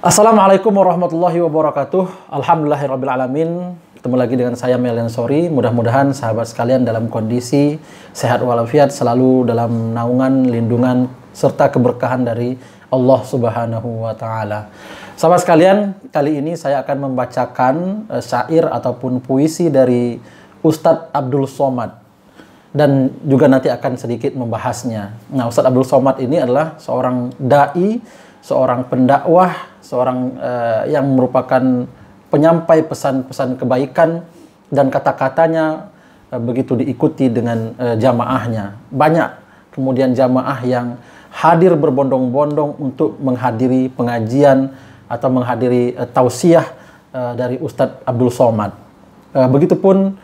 Assalamualaikum warahmatullahi wabarakatuh. Alhamdulillahirrabbilalamin. Ketemu lagi dengan saya Melian Sori. Mudah-mudahan sahabat sekalian dalam kondisi sehat walafiat selalu dalam naungan, lindungan, serta keberkahan dari Allah Subhanahu wa taala. Sahabat sekalian, kali ini saya akan membacakan eh, syair ataupun puisi dari Ustadz Abdul Somad dan juga nanti akan sedikit membahasnya. Nah, Ustadz Abdul Somad ini adalah seorang dai, seorang pendakwah seorang uh, yang merupakan penyampai pesan-pesan kebaikan dan kata-katanya uh, begitu diikuti dengan uh, jamaahnya. Banyak kemudian jamaah yang hadir berbondong-bondong untuk menghadiri pengajian atau menghadiri uh, tausiah uh, dari Ustadz Abdul Somad. Uh, begitupun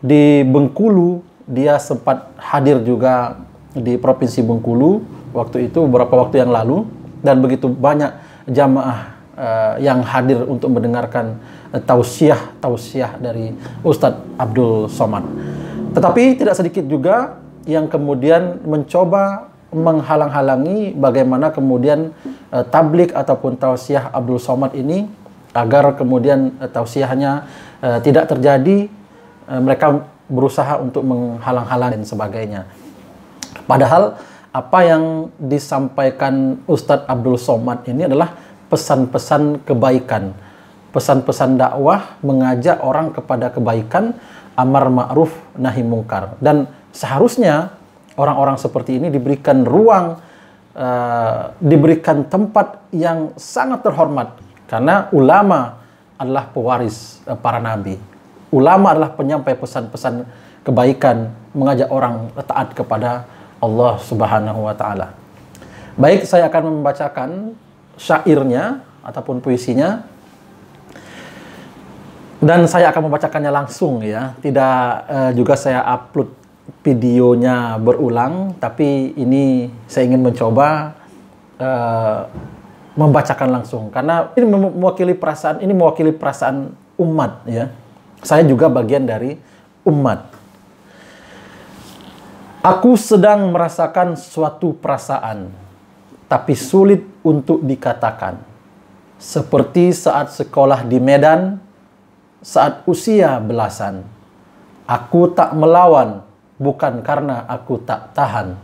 di Bengkulu dia sempat hadir juga di Provinsi Bengkulu waktu itu beberapa waktu yang lalu dan begitu banyak jamaah uh, yang hadir untuk mendengarkan uh, tausiah tausiah dari Ustadz Abdul Somad. Tetapi tidak sedikit juga yang kemudian mencoba menghalang-halangi bagaimana kemudian uh, tablik ataupun tausiah Abdul Somad ini agar kemudian uh, tausiahnya uh, tidak terjadi uh, mereka berusaha untuk menghalang-halangi dan sebagainya. Padahal apa yang disampaikan Ustadz Abdul Somad ini adalah pesan-pesan kebaikan. Pesan-pesan dakwah mengajak orang kepada kebaikan, amar ma'ruf nahi mungkar. Dan seharusnya orang-orang seperti ini diberikan ruang, uh, diberikan tempat yang sangat terhormat. Karena ulama adalah pewaris uh, para nabi. Ulama adalah penyampai pesan-pesan kebaikan, mengajak orang taat kepada Allah Subhanahu wa taala. Baik, saya akan membacakan syairnya ataupun puisinya. Dan saya akan membacakannya langsung ya, tidak uh, juga saya upload videonya berulang, tapi ini saya ingin mencoba uh, membacakan langsung karena ini mewakili perasaan, ini mewakili perasaan umat ya. Saya juga bagian dari umat. Aku sedang merasakan suatu perasaan tapi sulit untuk dikatakan. Seperti saat sekolah di Medan, saat usia belasan. Aku tak melawan bukan karena aku tak tahan,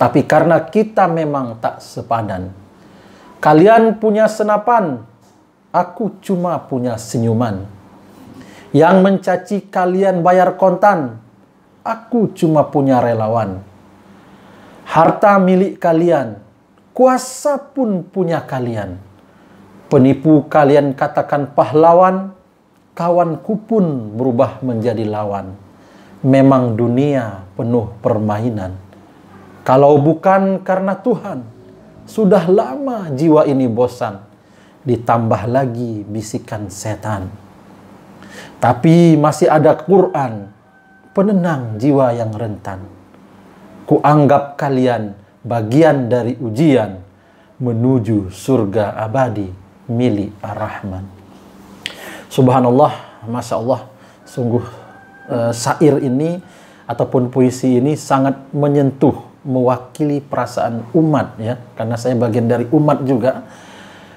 tapi karena kita memang tak sepadan. Kalian punya senapan, aku cuma punya senyuman. Yang mencaci kalian bayar kontan, aku cuma punya relawan. Harta milik kalian, kuasa pun punya kalian. Penipu kalian katakan pahlawan, kawanku pun berubah menjadi lawan. Memang dunia penuh permainan. Kalau bukan karena Tuhan, sudah lama jiwa ini bosan. Ditambah lagi bisikan setan. Tapi masih ada Quran, penenang jiwa yang rentan. Kuanggap kalian bagian dari ujian menuju surga abadi milik Ar-Rahman. Subhanallah, Masya Allah, sungguh e, eh, sair ini ataupun puisi ini sangat menyentuh, mewakili perasaan umat ya, karena saya bagian dari umat juga.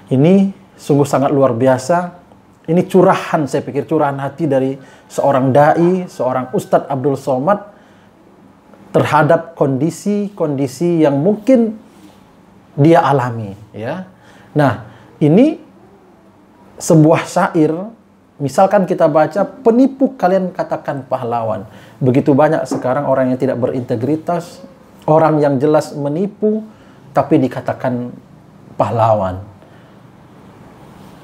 Ini sungguh sangat luar biasa. Ini curahan, saya pikir curahan hati dari seorang dai, seorang Ustadz Abdul Somad terhadap kondisi-kondisi yang mungkin dia alami ya. Nah, ini sebuah syair misalkan kita baca penipu kalian katakan pahlawan. Begitu banyak sekarang orang yang tidak berintegritas, orang yang jelas menipu tapi dikatakan pahlawan.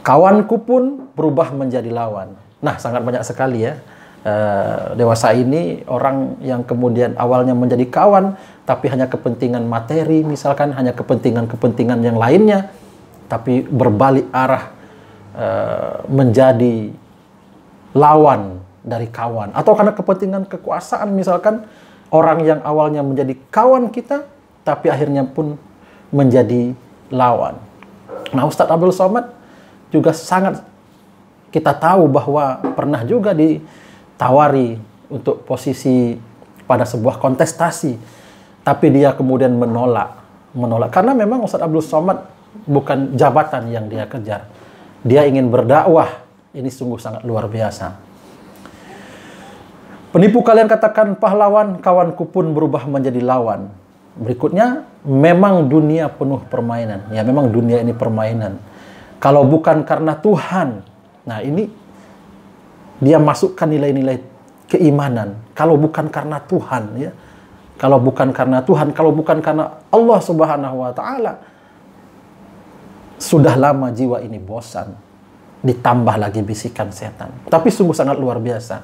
Kawanku pun berubah menjadi lawan. Nah, sangat banyak sekali ya. Eh, dewasa ini orang yang kemudian awalnya menjadi kawan tapi hanya kepentingan materi misalkan hanya kepentingan-kepentingan yang lainnya tapi berbalik arah e, menjadi lawan dari kawan atau karena kepentingan kekuasaan misalkan orang yang awalnya menjadi kawan kita tapi akhirnya pun menjadi lawan. Nah, Ustadz Abdul Somad juga sangat kita tahu bahwa pernah juga di tawari untuk posisi pada sebuah kontestasi, tapi dia kemudian menolak, menolak karena memang Ustadz Abdul Somad bukan jabatan yang dia kejar, dia ingin berdakwah. Ini sungguh sangat luar biasa. Penipu kalian katakan pahlawan, kawanku pun berubah menjadi lawan. Berikutnya, memang dunia penuh permainan. Ya, memang dunia ini permainan. Kalau bukan karena Tuhan, nah ini dia masukkan nilai-nilai keimanan. Kalau bukan karena Tuhan, ya. Kalau bukan karena Tuhan, kalau bukan karena Allah Subhanahu wa taala, sudah lama jiwa ini bosan. Ditambah lagi bisikan setan. Tapi sungguh sangat luar biasa.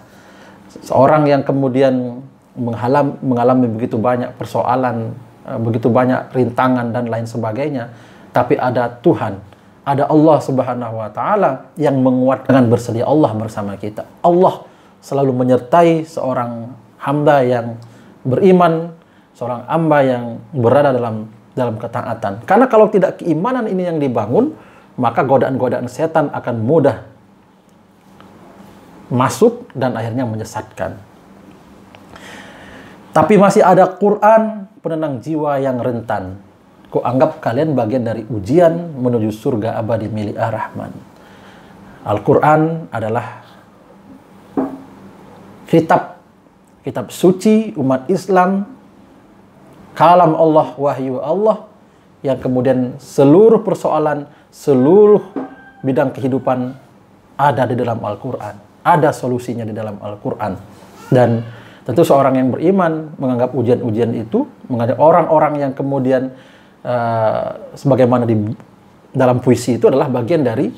Seorang yang kemudian menghalam, mengalami begitu banyak persoalan, eh, begitu banyak rintangan dan lain sebagainya, tapi ada Tuhan ada Allah Subhanahu wa taala yang menguatkan dengan bersedia Allah bersama kita. Allah selalu menyertai seorang hamba yang beriman, seorang hamba yang berada dalam dalam ketaatan. Karena kalau tidak keimanan ini yang dibangun, maka godaan-godaan setan akan mudah masuk dan akhirnya menyesatkan. Tapi masih ada Quran penenang jiwa yang rentan anggap kalian bagian dari ujian menuju surga abadi milik Ar-Rahman. Ah Al-Quran adalah kitab kitab suci umat Islam kalam Allah wahyu Allah yang kemudian seluruh persoalan seluruh bidang kehidupan ada di dalam Al-Qur'an ada solusinya di dalam Al-Qur'an dan tentu seorang yang beriman menganggap ujian-ujian itu menganggap orang-orang yang kemudian uh, sebagaimana di dalam puisi itu adalah bagian dari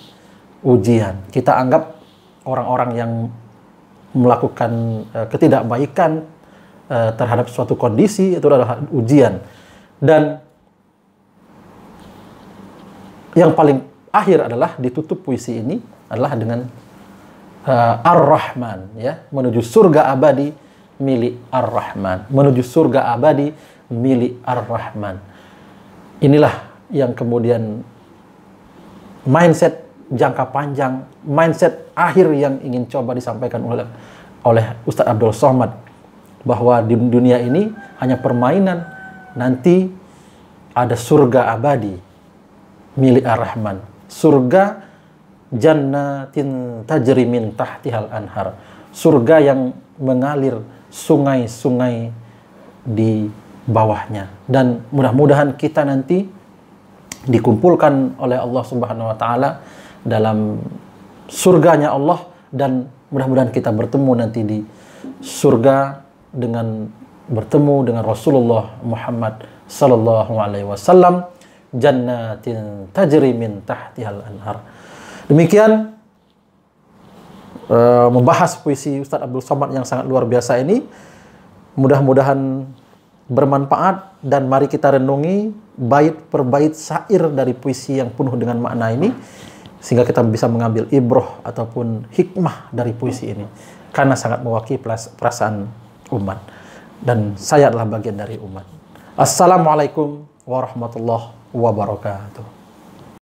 ujian. Kita anggap orang-orang yang melakukan uh, ketidakbaikan uh, terhadap suatu kondisi itu adalah ujian. Dan yang paling akhir adalah ditutup puisi ini adalah dengan uh, Ar-Rahman ya, menuju surga abadi milik Ar-Rahman, menuju surga abadi milik Ar-Rahman inilah yang kemudian mindset jangka panjang, mindset akhir yang ingin coba disampaikan oleh oleh Ustadz Abdul Somad bahwa di dunia ini hanya permainan, nanti ada surga abadi milik Ar-Rahman. Surga jannatin tajrimin tihal tahtihal anhar. Surga yang mengalir sungai-sungai di bawahnya dan mudah-mudahan kita nanti dikumpulkan oleh Allah Subhanahu wa taala dalam surganya Allah dan mudah-mudahan kita bertemu nanti di surga dengan bertemu dengan Rasulullah Muhammad sallallahu alaihi wasallam jannatin tajri min tahtihal anhar. Demikian uh, membahas puisi Ustadz Abdul Somad yang sangat luar biasa ini. Mudah-mudahan bermanfaat dan mari kita renungi bait per bait syair dari puisi yang penuh dengan makna ini sehingga kita bisa mengambil ibroh ataupun hikmah dari puisi ini karena sangat mewakili perasaan umat dan saya adalah bagian dari umat. Assalamualaikum warahmatullahi wabarakatuh.